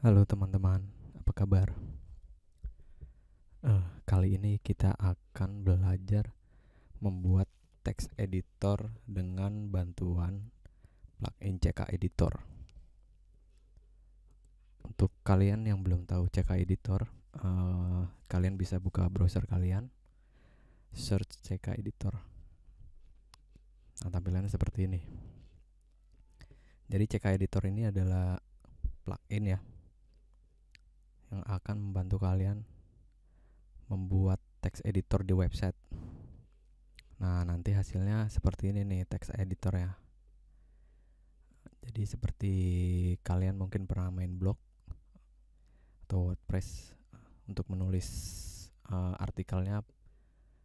Halo teman-teman, apa kabar? Uh, kali ini kita akan belajar membuat teks editor dengan bantuan plugin CK Editor. Untuk kalian yang belum tahu CK Editor, uh, kalian bisa buka browser kalian, search CK Editor. Nah, tampilannya seperti ini. Jadi CK Editor ini adalah plugin ya yang akan membantu kalian membuat text editor di website. Nah, nanti hasilnya seperti ini nih text editor ya. Jadi seperti kalian mungkin pernah main blog atau WordPress untuk menulis uh, artikelnya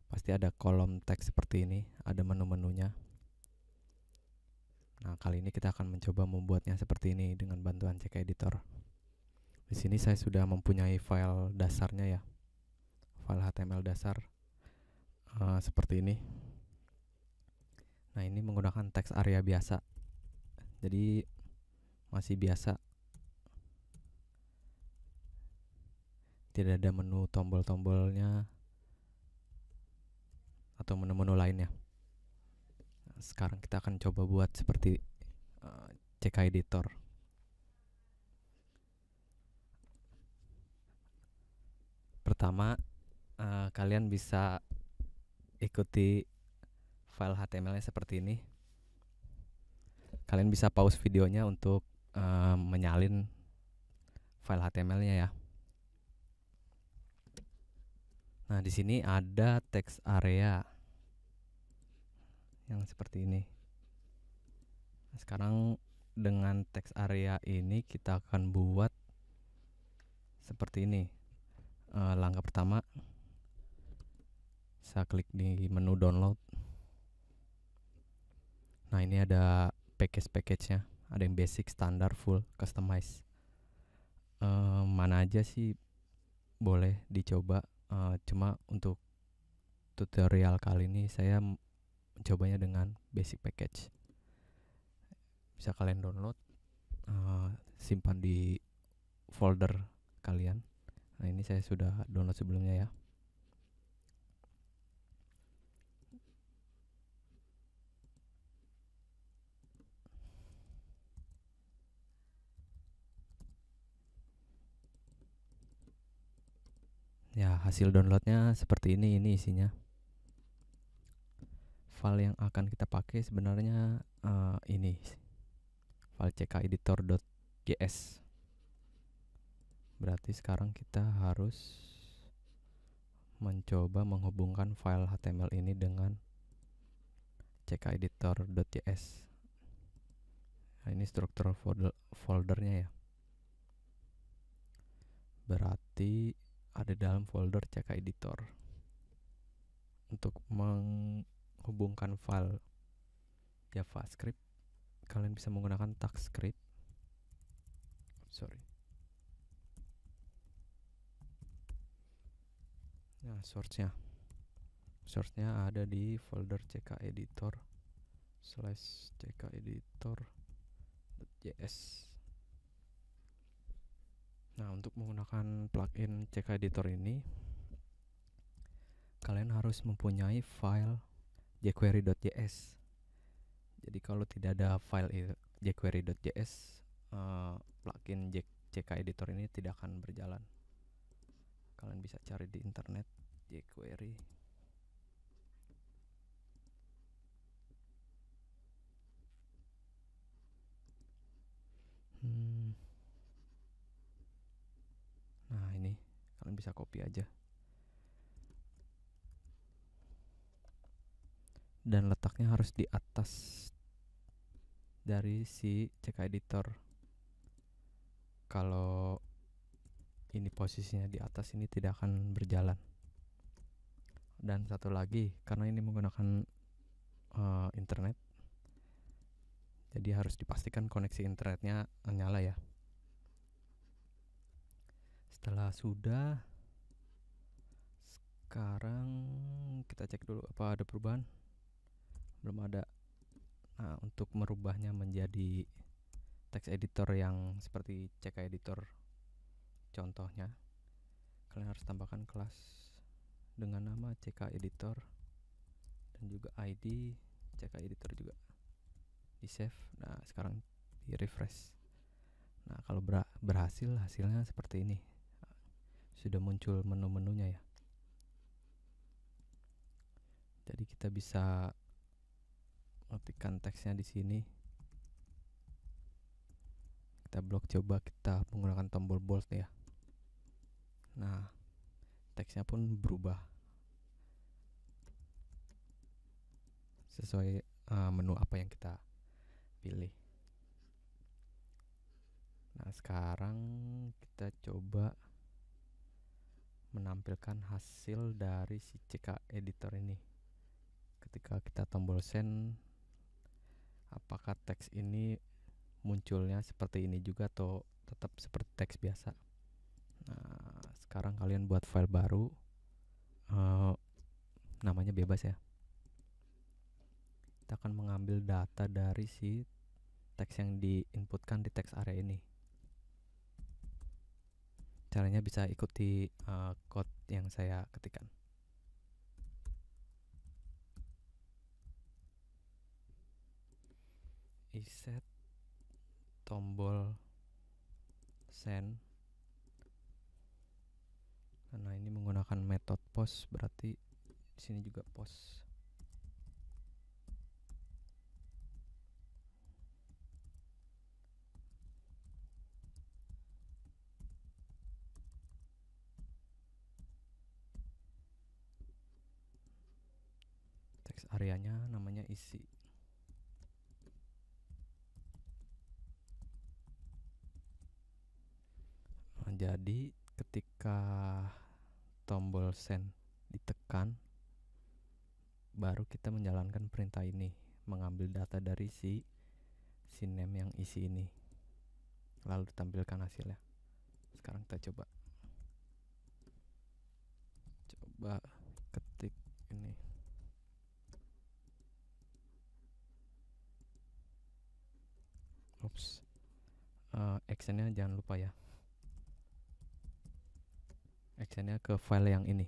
pasti ada kolom teks seperti ini, ada menu-menunya. Nah, kali ini kita akan mencoba membuatnya seperti ini dengan bantuan cek Editor. Di sini saya sudah mempunyai file dasarnya ya. File HTML dasar uh, seperti ini. Nah, ini menggunakan teks area biasa. Jadi masih biasa. Tidak ada menu tombol-tombolnya atau menu-menu lainnya. Sekarang kita akan coba buat seperti uh, eh, CK editor. pertama uh, kalian bisa ikuti file HTML-nya seperti ini. Kalian bisa pause videonya untuk uh, menyalin file HTML-nya ya. Nah, di sini ada teks area yang seperti ini. Nah, sekarang dengan teks area ini kita akan buat seperti ini uh, langkah pertama saya klik di menu download nah ini ada package-package nya ada yang basic standar full customize uh, mana aja sih boleh dicoba uh, cuma untuk tutorial kali ini saya mencobanya dengan basic package bisa kalian download uh, simpan di folder kalian Nah, ini saya sudah download sebelumnya ya. Ya, hasil downloadnya seperti ini. Ini isinya. File yang akan kita pakai sebenarnya uh, ini file ckeditor.js berarti sekarang kita harus mencoba menghubungkan file HTML ini dengan ckeditor.js nah, ini struktur folder foldernya ya berarti ada dalam folder ckeditor untuk menghubungkan file javascript kalian bisa menggunakan tag script sorry nah source-nya source-nya ada di folder ck editor slash ck editor .js nah untuk menggunakan plugin ck editor ini kalian harus mempunyai file jquery.js jadi kalau tidak ada file jquery.js uh, eh, plugin ck editor ini tidak akan berjalan bisa cari di internet jQuery hmm. nah ini kalian bisa copy aja dan letaknya harus di atas dari si cek editor kalau ini posisinya di atas ini tidak akan berjalan dan satu lagi karena ini menggunakan uh, internet jadi harus dipastikan koneksi internetnya nyala ya setelah sudah sekarang kita cek dulu apa ada perubahan belum ada nah untuk merubahnya menjadi text editor yang seperti cek editor Contohnya, kalian harus tambahkan kelas dengan nama CK Editor dan juga ID CK Editor juga di save. Nah, sekarang di refresh. Nah, kalau ber berhasil hasilnya seperti ini. Sudah muncul menu-menunya ya. Jadi kita bisa mengetikkan teksnya di sini. Kita blok coba kita menggunakan tombol bold ya. Nah, teksnya pun berubah sesuai uh, menu apa yang kita pilih. Nah, sekarang kita coba menampilkan hasil dari si CK editor ini. Ketika kita tombol send apakah teks ini munculnya seperti ini juga atau tetap seperti teks biasa. Nah, sekarang kalian buat file baru uh, namanya bebas ya kita akan mengambil data dari si teks yang diinputkan di teks area ini caranya bisa ikuti uh, code yang saya ketikkan iset tombol send karena ini menggunakan metode post berarti di sini juga post teks areanya namanya isi nah, jadi ketika tombol send ditekan baru kita menjalankan perintah ini mengambil data dari si sinem yang isi ini lalu ditampilkan hasilnya sekarang kita coba coba ketik ini Ops. Uh, eh, actionnya jangan lupa ya actionnya ke file yang ini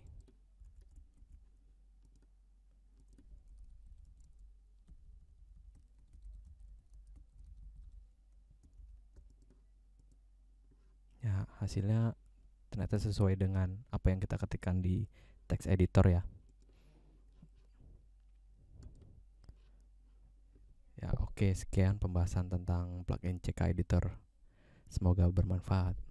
ya hasilnya ternyata sesuai dengan apa yang kita ketikkan di text editor ya ya oke okay, sekian pembahasan tentang plugin CK editor semoga bermanfaat